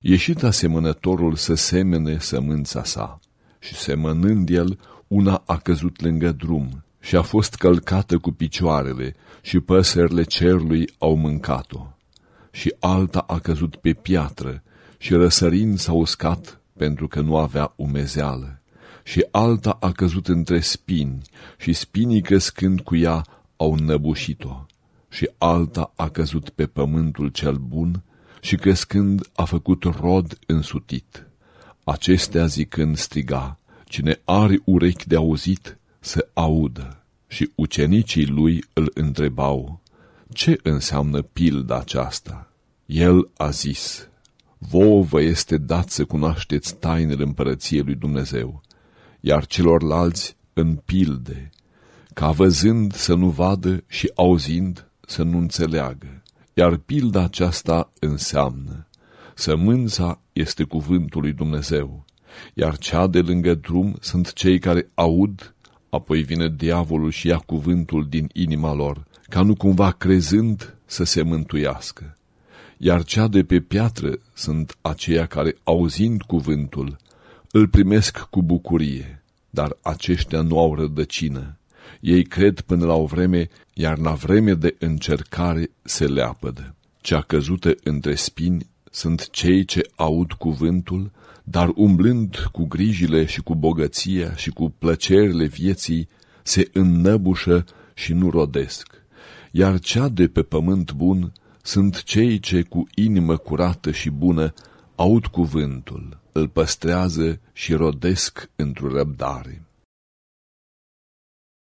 Ieșit asemănătorul să semene sămânța sa și semănând el, una a căzut lângă drum și a fost călcată cu picioarele și păsările cerului au mâncat-o. Și alta a căzut pe piatră și răsărind s-a uscat pentru că nu avea umezeală. Și alta a căzut între spini și spinii crescând cu ea au năbușit-o. Și alta a căzut pe pământul cel bun și crescând a făcut rod însutit. Acestea zicând striga, cine are urechi de auzit, să audă. Și ucenicii lui îl întrebau, ce înseamnă pilda aceasta? El a zis, vouă vă este dat să cunoașteți tainele împărăției lui Dumnezeu, iar celorlalți în pilde, ca văzând să nu vadă și auzind să nu înțeleagă. Iar pilda aceasta înseamnă Sămânța este cuvântul lui Dumnezeu, iar cea de lângă drum sunt cei care aud, apoi vine diavolul și ia cuvântul din inima lor, ca nu cumva crezând să se mântuiască. Iar cea de pe piatră sunt aceia care, auzind cuvântul, îl primesc cu bucurie, dar aceștia nu au rădăcină, ei cred până la o vreme, iar la vreme de încercare se leapădă. Cea căzută între spini sunt cei ce aud cuvântul, dar umblând cu grijile și cu bogăția și cu plăcerile vieții, se înnăbușă și nu rodesc. Iar cea de pe pământ bun sunt cei ce cu inimă curată și bună aud cuvântul, îl păstrează și rodesc într-o răbdare.